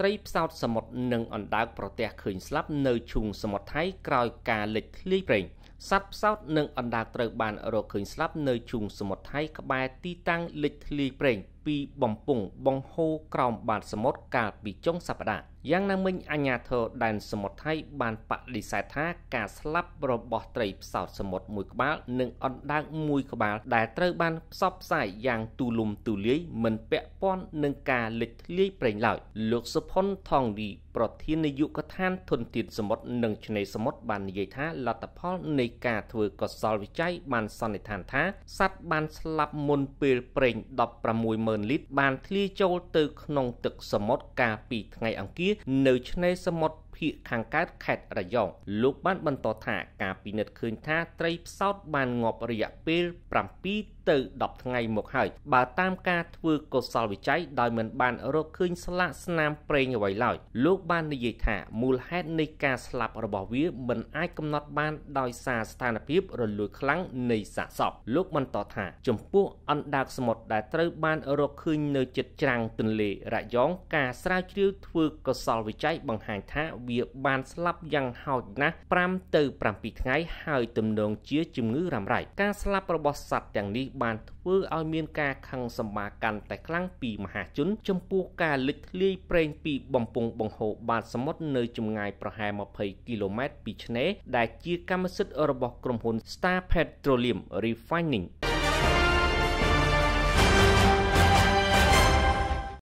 ត្រីផ្សោតសមុទ្រនិងអណ្ដើកប្រទះឃើញស្លាប់នៅឈូងសមុទ្រថៃក្រោយការលិចធ្លាយប្រេងសត្វផ្សោតនិងអណ្ដើកត្រូវបានរកឃើញស្លាប់នៅឈូងសមុទ្រថៃក្បែរទីតាំងលិចធ្លាយប្រេងពីបំពង់បង្ហូរក្រោមបាតសមុទ្រកាលពីចុងសប្តាហ៍យ៉ាងណាមិញអាញាធរដែនសមុទ្រថៃ បានបដិសេធថាការស្លាប់របស់ត្រីផ្សោតសមុទ្រមួយក្បាលនិងអណ្ដើកមួយក្បាលដែលត្រូវបានផ្សព្វផ្សាយយ៉ាងទូលំទូលាយ មិនពាក់ព័ន្ធនឹងការលេចធ្លាយប្រេងឡើយលោកសុផុនថងឌីប្រធាននាយកដ្ឋាន ធនធានសមុទ្រនិងឆ្នេរសមុទ្របាននិយាយថាលទ្ធផលនៃការធ្វើកសលវិច័យបានសន្និដ្ឋានថាសត្វបានស្លាប់មុនពេលប្រេង16 50000លីត្របានធ្លាយចូលទៅក្នុងទឹកសមុទ្រកាលពីថ្ងៃអង្គារនៅឆ្នេរសមុទ្រភៀកខាងកើតខេត្តរយងលោកបានបន្តថាការពិនិត្យឃើញថាត្រីផ្សោតបានងាប់រយៈពេល7ទៅ10ថ្ងៃមកហើយបើតាមការធ្វើកុសលវិច័យដោយមិនបានរកឃើញស្លាកស្នាមប្រេងអ្វីឡើយលោកបាននិយាយថាមូលហេតុនៃការស្លាប់របស់វាមិនអាចកំណត់បានដោយសារស្ថានភាពរលួយខ្លាំងនៃសាកសពលោកបន្តថា ចំពោះអណ្ដើកសមុទ្រដែលត្រូវបានរកឃើញនៅជិតច្រាំងទន្លេរ៉ាយ៉ងការស្រាវជ្រាវធ្វើកុសលវិច័យបង្ហាញថាវាបានស្លាប់យ៉ាងហោចណាស់5ទៅ7ថ្ងៃហើយទំនងជាជំងឺរ៉ាំរ៉ៃការស្លាប់របស់សត្វទាំងនេះបានធ្វើឲ្យមានការខឹងសម្បាកាន់តែខ្លាំងពីមហាជន ចំពោះការលិចធ្លាយប្រេងពីបំពង់បង្ហូរបាតសមុទ្រនៅចម្ងាយប្រហែល20គីឡូម៉ែត្រពីឆ្នេរដែលជាកម្មសិទ្ធិរបស់ក្រុមហ៊ុន Star Petroleum Refining